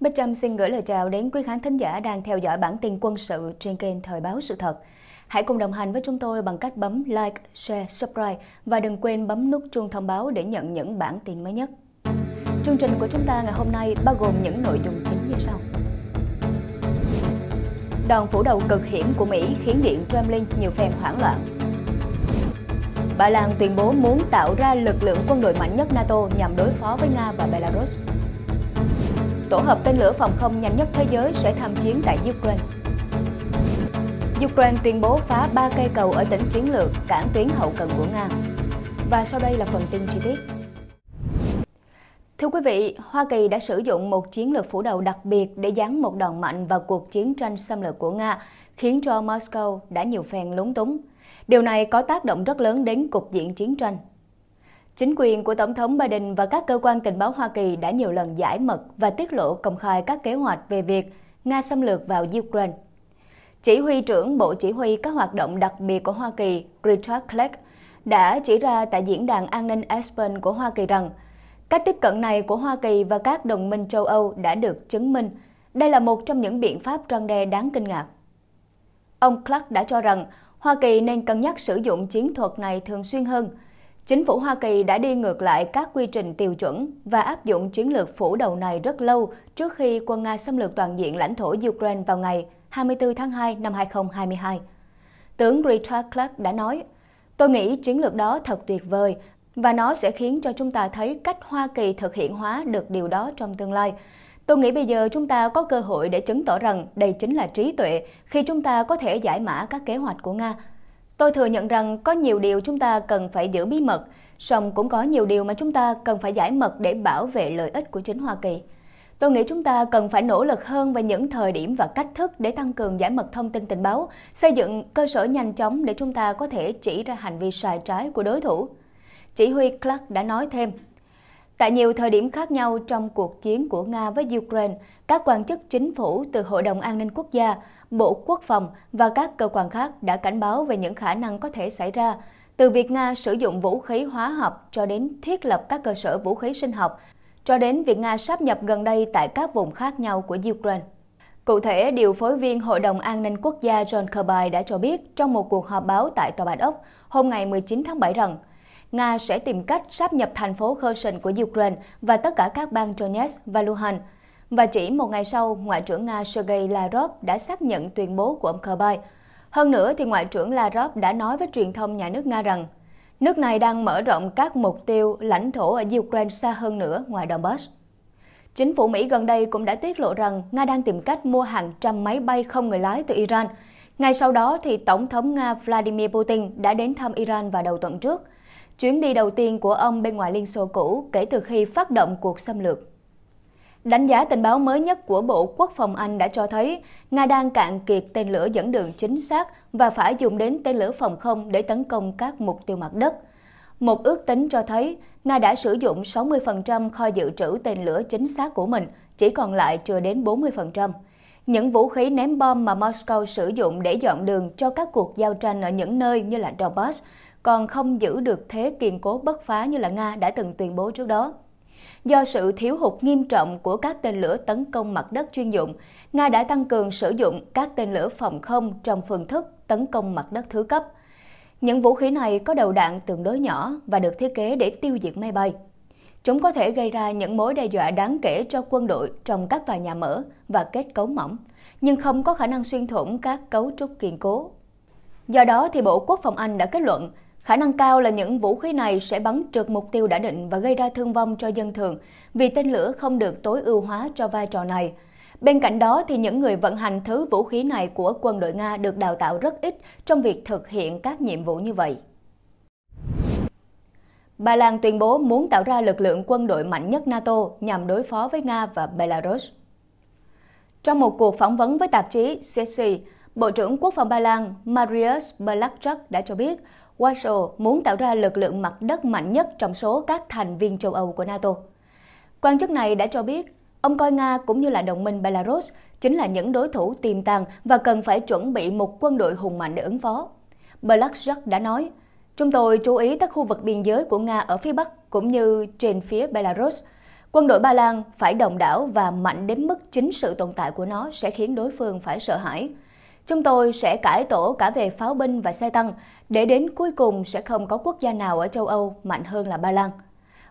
Bích Trâm xin gửi lời chào đến quý khán thính giả đang theo dõi bản tin quân sự trên kênh Thời báo sự thật. Hãy cùng đồng hành với chúng tôi bằng cách bấm like, share, subscribe và đừng quên bấm nút chuông thông báo để nhận những bản tin mới nhất. Chương trình của chúng ta ngày hôm nay bao gồm những nội dung chính như sau. Đòn phủ đầu cực hiểm của Mỹ khiến điện Kremlin nhiều phen hoảng loạn. Ba Lan tuyên bố muốn tạo ra lực lượng quân đội mạnh nhất NATO nhằm đối phó với Nga và Belarus tổ hợp tên lửa phòng không nhanh nhất thế giới sẽ tham chiến tại Ukraine. Ukraine tuyên bố phá 3 cây cầu ở tỉnh chiến lược, cản tuyến hậu cần của Nga. Và sau đây là phần tin chi tiết. Thưa quý vị, Hoa Kỳ đã sử dụng một chiến lược phủ đầu đặc biệt để dán một đòn mạnh vào cuộc chiến tranh xâm lược của Nga, khiến cho Moscow đã nhiều phen lúng túng. Điều này có tác động rất lớn đến cục diện chiến tranh Chính quyền của Tổng thống Biden và các cơ quan tình báo Hoa Kỳ đã nhiều lần giải mật và tiết lộ công khai các kế hoạch về việc Nga xâm lược vào Ukraine. Chỉ huy trưởng Bộ Chỉ huy các hoạt động đặc biệt của Hoa Kỳ Richard Clark đã chỉ ra tại Diễn đàn An ninh Aspen của Hoa Kỳ rằng cách tiếp cận này của Hoa Kỳ và các đồng minh châu Âu đã được chứng minh. Đây là một trong những biện pháp răn đe đáng kinh ngạc. Ông Clark đã cho rằng Hoa Kỳ nên cân nhắc sử dụng chiến thuật này thường xuyên hơn – Chính phủ Hoa Kỳ đã đi ngược lại các quy trình tiêu chuẩn và áp dụng chiến lược phủ đầu này rất lâu trước khi quân Nga xâm lược toàn diện lãnh thổ Ukraine vào ngày 24 tháng 2 năm 2022. Tướng Richard Clark đã nói, Tôi nghĩ chiến lược đó thật tuyệt vời và nó sẽ khiến cho chúng ta thấy cách Hoa Kỳ thực hiện hóa được điều đó trong tương lai. Tôi nghĩ bây giờ chúng ta có cơ hội để chứng tỏ rằng đây chính là trí tuệ khi chúng ta có thể giải mã các kế hoạch của Nga Tôi thừa nhận rằng có nhiều điều chúng ta cần phải giữ bí mật, song cũng có nhiều điều mà chúng ta cần phải giải mật để bảo vệ lợi ích của chính Hoa Kỳ. Tôi nghĩ chúng ta cần phải nỗ lực hơn về những thời điểm và cách thức để tăng cường giải mật thông tin tình báo, xây dựng cơ sở nhanh chóng để chúng ta có thể chỉ ra hành vi sai trái của đối thủ. Chỉ huy Clark đã nói thêm, Tại nhiều thời điểm khác nhau trong cuộc chiến của Nga với Ukraine, các quan chức chính phủ từ Hội đồng An ninh Quốc gia, Bộ Quốc phòng và các cơ quan khác đã cảnh báo về những khả năng có thể xảy ra, từ việc Nga sử dụng vũ khí hóa học cho đến thiết lập các cơ sở vũ khí sinh học, cho đến việc Nga sáp nhập gần đây tại các vùng khác nhau của Ukraine. Cụ thể, điều phối viên Hội đồng An ninh Quốc gia John Kirby đã cho biết trong một cuộc họp báo tại Tòa Bạch Ốc hôm ngày 19 tháng 7 rằng Nga sẽ tìm cách sáp nhập thành phố Kherson của Ukraine và tất cả các bang Donetsk và Luhansk và chỉ một ngày sau, Ngoại trưởng Nga Sergei Lavrov đã xác nhận tuyên bố của ông Kirby. Hơn nữa, thì Ngoại trưởng Lavrov đã nói với truyền thông nhà nước Nga rằng nước này đang mở rộng các mục tiêu lãnh thổ ở Ukraine xa hơn nữa ngoài Donbass. Chính phủ Mỹ gần đây cũng đã tiết lộ rằng Nga đang tìm cách mua hàng trăm máy bay không người lái từ Iran. Ngay sau đó, thì Tổng thống Nga Vladimir Putin đã đến thăm Iran vào đầu tuần trước, chuyến đi đầu tiên của ông bên ngoài Liên Xô cũ kể từ khi phát động cuộc xâm lược. Đánh giá tình báo mới nhất của Bộ Quốc phòng Anh đã cho thấy Nga đang cạn kiệt tên lửa dẫn đường chính xác và phải dùng đến tên lửa phòng không để tấn công các mục tiêu mặt đất. Một ước tính cho thấy Nga đã sử dụng 60% kho dự trữ tên lửa chính xác của mình, chỉ còn lại chưa đến 40%. Những vũ khí ném bom mà Moscow sử dụng để dọn đường cho các cuộc giao tranh ở những nơi như là Donbass còn không giữ được thế kiên cố bất phá như là Nga đã từng tuyên bố trước đó. Do sự thiếu hụt nghiêm trọng của các tên lửa tấn công mặt đất chuyên dụng, Nga đã tăng cường sử dụng các tên lửa phòng không trong phương thức tấn công mặt đất thứ cấp. Những vũ khí này có đầu đạn tương đối nhỏ và được thiết kế để tiêu diệt máy bay. Chúng có thể gây ra những mối đe dọa đáng kể cho quân đội trong các tòa nhà mở và kết cấu mỏng, nhưng không có khả năng xuyên thủng các cấu trúc kiên cố. Do đó, thì Bộ Quốc phòng Anh đã kết luận Khả năng cao là những vũ khí này sẽ bắn trượt mục tiêu đã định và gây ra thương vong cho dân thường, vì tên lửa không được tối ưu hóa cho vai trò này. Bên cạnh đó thì những người vận hành thứ vũ khí này của quân đội Nga được đào tạo rất ít trong việc thực hiện các nhiệm vụ như vậy. Ba Lan tuyên bố muốn tạo ra lực lượng quân đội mạnh nhất NATO nhằm đối phó với Nga và Belarus. Trong một cuộc phỏng vấn với tạp chí CC, Bộ trưởng Quốc phòng Ba Lan marius Blaszczak đã cho biết Warsaw muốn tạo ra lực lượng mặt đất mạnh nhất trong số các thành viên châu Âu của NATO. Quan chức này đã cho biết, ông coi Nga cũng như là đồng minh Belarus chính là những đối thủ tiềm tàng và cần phải chuẩn bị một quân đội hùng mạnh để ứng phó. Blackjack đã nói, Chúng tôi chú ý tới khu vực biên giới của Nga ở phía Bắc cũng như trên phía Belarus. Quân đội Ba Lan phải đồng đảo và mạnh đến mức chính sự tồn tại của nó sẽ khiến đối phương phải sợ hãi. Chúng tôi sẽ cải tổ cả về pháo binh và xe tăng, để đến cuối cùng sẽ không có quốc gia nào ở châu Âu mạnh hơn là Ba Lan.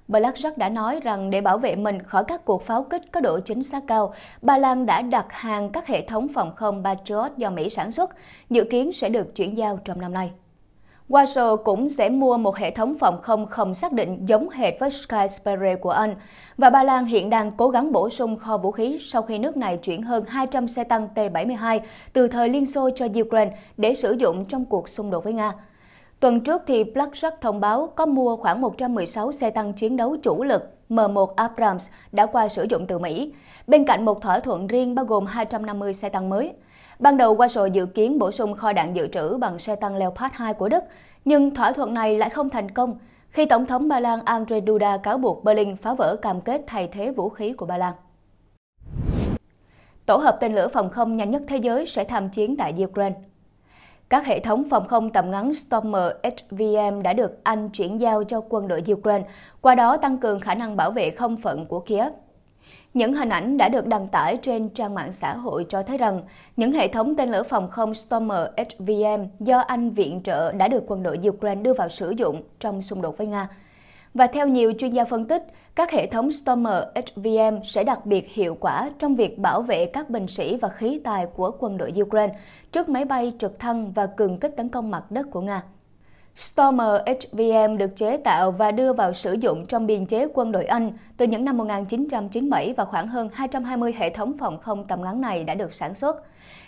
Blackjack đã nói rằng để bảo vệ mình khỏi các cuộc pháo kích có độ chính xác cao, Ba Lan đã đặt hàng các hệ thống phòng không Patriot do Mỹ sản xuất, dự kiến sẽ được chuyển giao trong năm nay. Warsaw cũng sẽ mua một hệ thống phòng không không xác định giống hệt với Sky Sparrow của Anh. Và Ba Lan hiện đang cố gắng bổ sung kho vũ khí sau khi nước này chuyển hơn 200 xe tăng T-72 từ thời Liên Xô cho Ukraine để sử dụng trong cuộc xung đột với Nga. Tuần trước thì Blackjack thông báo có mua khoảng 116 xe tăng chiến đấu chủ lực M1 Abrams đã qua sử dụng từ Mỹ, bên cạnh một thỏa thuận riêng bao gồm 250 xe tăng mới. Ban đầu qua Warsaw dự kiến bổ sung kho đạn dự trữ bằng xe tăng Leopard 2 của Đức, nhưng thỏa thuận này lại không thành công khi Tổng thống Ba Lan Andrzej Duda cáo buộc Berlin phá vỡ cam kết thay thế vũ khí của Ba Lan. Tổ hợp tên lửa phòng không nhanh nhất thế giới sẽ tham chiến tại Ukraine. Các hệ thống phòng không tầm ngắn Stormer HVM đã được Anh chuyển giao cho quân đội Ukraine, qua đó tăng cường khả năng bảo vệ không phận của Kiev. Những hình ảnh đã được đăng tải trên trang mạng xã hội cho thấy rằng những hệ thống tên lửa phòng không Stormer HVM do Anh viện trợ đã được quân đội Ukraine đưa vào sử dụng trong xung đột với Nga. Và theo nhiều chuyên gia phân tích, các hệ thống Stormer HVM sẽ đặc biệt hiệu quả trong việc bảo vệ các binh sĩ và khí tài của quân đội Ukraine trước máy bay trực thăng và cường kích tấn công mặt đất của Nga. Stormer HVM được chế tạo và đưa vào sử dụng trong biên chế quân đội Anh từ những năm 1997 và khoảng hơn 220 hệ thống phòng không tầm ngắn này đã được sản xuất.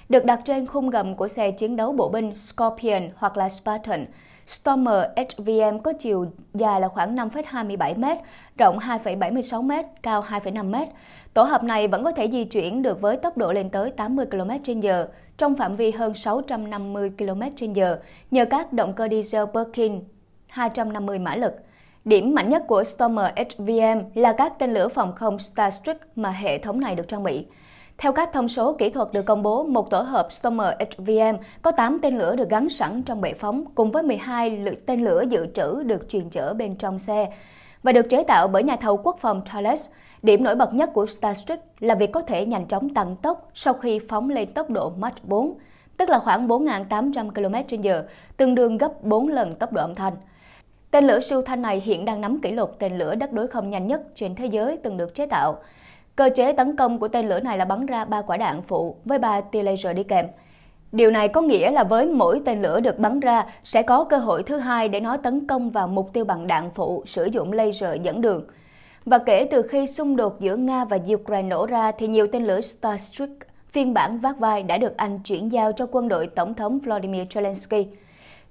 Được đặt trên khung gầm của xe chiến đấu bộ binh Scorpion hoặc là Spartan, Stormer HVM có chiều dài là khoảng 5,27m, rộng 2,76m, cao 2,5m. Tổ hợp này vẫn có thể di chuyển được với tốc độ lên tới 80 km/h trong phạm vi hơn 650 km/h nhờ các động cơ diesel Perkin 250 mã lực. Điểm mạnh nhất của Stormer HVM là các tên lửa phòng không Starstreak mà hệ thống này được trang bị. Theo các thông số kỹ thuật được công bố, một tổ hợp Stormer HVM có 8 tên lửa được gắn sẵn trong bệ phóng, cùng với 12 tên lửa dự trữ được truyền chở bên trong xe và được chế tạo bởi nhà thầu quốc phòng Thales. Điểm nổi bật nhất của Starstreak là việc có thể nhanh chóng tăng tốc sau khi phóng lên tốc độ Mach 4, tức là khoảng 4.800 km h tương đương gấp 4 lần tốc độ âm thanh. Tên lửa siêu thanh này hiện đang nắm kỷ lục tên lửa đất đối không nhanh nhất trên thế giới từng được chế tạo. Cơ chế tấn công của tên lửa này là bắn ra 3 quả đạn phụ với 3 tia laser đi kèm. Điều này có nghĩa là với mỗi tên lửa được bắn ra sẽ có cơ hội thứ hai để nó tấn công vào mục tiêu bằng đạn phụ sử dụng laser dẫn đường. Và kể từ khi xung đột giữa Nga và Ukraine nổ ra thì nhiều tên lửa Starstreak phiên bản vác vai đã được Anh chuyển giao cho quân đội Tổng thống Vladimir Zelensky.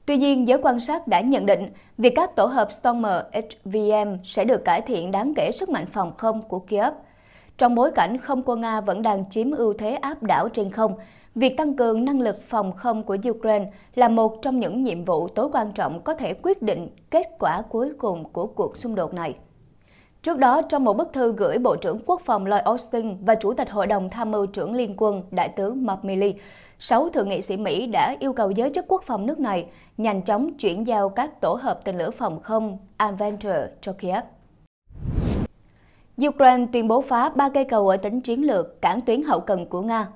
Tuy nhiên, giới quan sát đã nhận định việc các tổ hợp Stormer HVM sẽ được cải thiện đáng kể sức mạnh phòng không của Kiev – trong bối cảnh không quân Nga vẫn đang chiếm ưu thế áp đảo trên không, việc tăng cường năng lực phòng không của Ukraine là một trong những nhiệm vụ tối quan trọng có thể quyết định kết quả cuối cùng của cuộc xung đột này. Trước đó, trong một bức thư gửi Bộ trưởng Quốc phòng Lloyd Austin và Chủ tịch Hội đồng Tham mưu trưởng Liên quân Đại tướng Mark Milley, sáu thượng nghị sĩ Mỹ đã yêu cầu giới chức quốc phòng nước này nhanh chóng chuyển giao các tổ hợp tên lửa phòng không Avenger cho Kiev. Ukraine tuyên bố phá ba cây cầu ở tỉnh chiến lược cản tuyến hậu cần của Nga.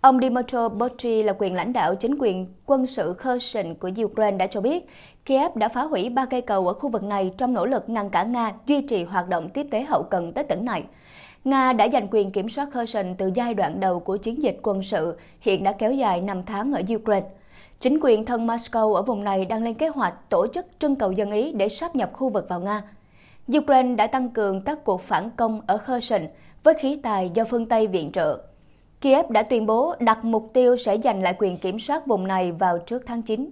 Ông Dmytro Botry là quyền lãnh đạo chính quyền quân sự Kherson của Ukraine đã cho biết Kiev đã phá hủy ba cây cầu ở khu vực này trong nỗ lực ngăn cản Nga duy trì hoạt động tiếp tế hậu cần tới tỉnh này. Nga đã giành quyền kiểm soát Kherson từ giai đoạn đầu của chiến dịch quân sự, hiện đã kéo dài 5 tháng ở Ukraine. Chính quyền thân Moscow ở vùng này đang lên kế hoạch tổ chức trưng cầu dân ý để sáp nhập khu vực vào Nga – Ukraine đã tăng cường các cuộc phản công ở Kherson với khí tài do phương Tây viện trợ. Kiev đã tuyên bố đặt mục tiêu sẽ giành lại quyền kiểm soát vùng này vào trước tháng 9.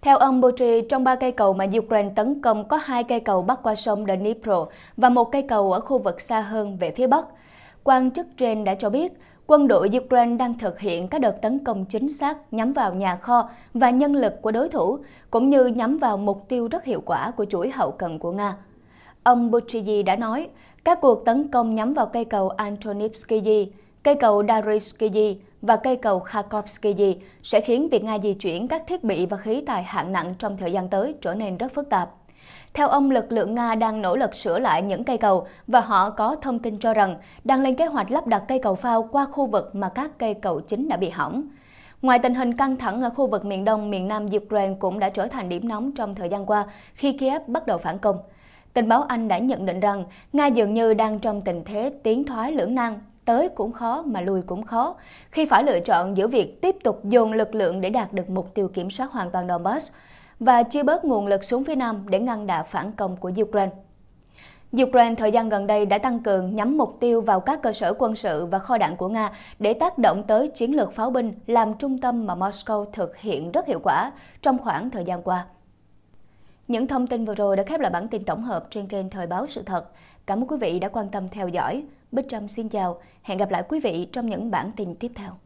Theo ông Botry, trong ba cây cầu mà Ukraine tấn công có hai cây cầu bắc qua sông Dnipro và một cây cầu ở khu vực xa hơn về phía bắc. Quan chức trên đã cho biết quân đội Ukraine đang thực hiện các đợt tấn công chính xác nhắm vào nhà kho và nhân lực của đối thủ, cũng như nhắm vào mục tiêu rất hiệu quả của chuỗi hậu cần của Nga. Ông Butrigi đã nói, các cuộc tấn công nhắm vào cây cầu Antonivskyi, cây cầu Darysky và cây cầu Kharkovskyi sẽ khiến việc Nga di chuyển các thiết bị và khí tài hạng nặng trong thời gian tới trở nên rất phức tạp. Theo ông, lực lượng Nga đang nỗ lực sửa lại những cây cầu và họ có thông tin cho rằng đang lên kế hoạch lắp đặt cây cầu phao qua khu vực mà các cây cầu chính đã bị hỏng. Ngoài tình hình căng thẳng ở khu vực miền đông, miền nam Ukraine cũng đã trở thành điểm nóng trong thời gian qua khi Kiev bắt đầu phản công. Tình báo Anh đã nhận định rằng Nga dường như đang trong tình thế tiến thoái lưỡng nan, tới cũng khó mà lùi cũng khó, khi phải lựa chọn giữa việc tiếp tục dồn lực lượng để đạt được mục tiêu kiểm soát hoàn toàn Donbass và chia bớt nguồn lực xuống phía Nam để ngăn đà phản công của Ukraine. Ukraine thời gian gần đây đã tăng cường nhắm mục tiêu vào các cơ sở quân sự và kho đạn của Nga để tác động tới chiến lược pháo binh làm trung tâm mà Moscow thực hiện rất hiệu quả trong khoảng thời gian qua. Những thông tin vừa rồi đã khép lại bản tin tổng hợp trên kênh Thời báo sự thật. Cảm ơn quý vị đã quan tâm theo dõi. Bích Trâm xin chào, hẹn gặp lại quý vị trong những bản tin tiếp theo.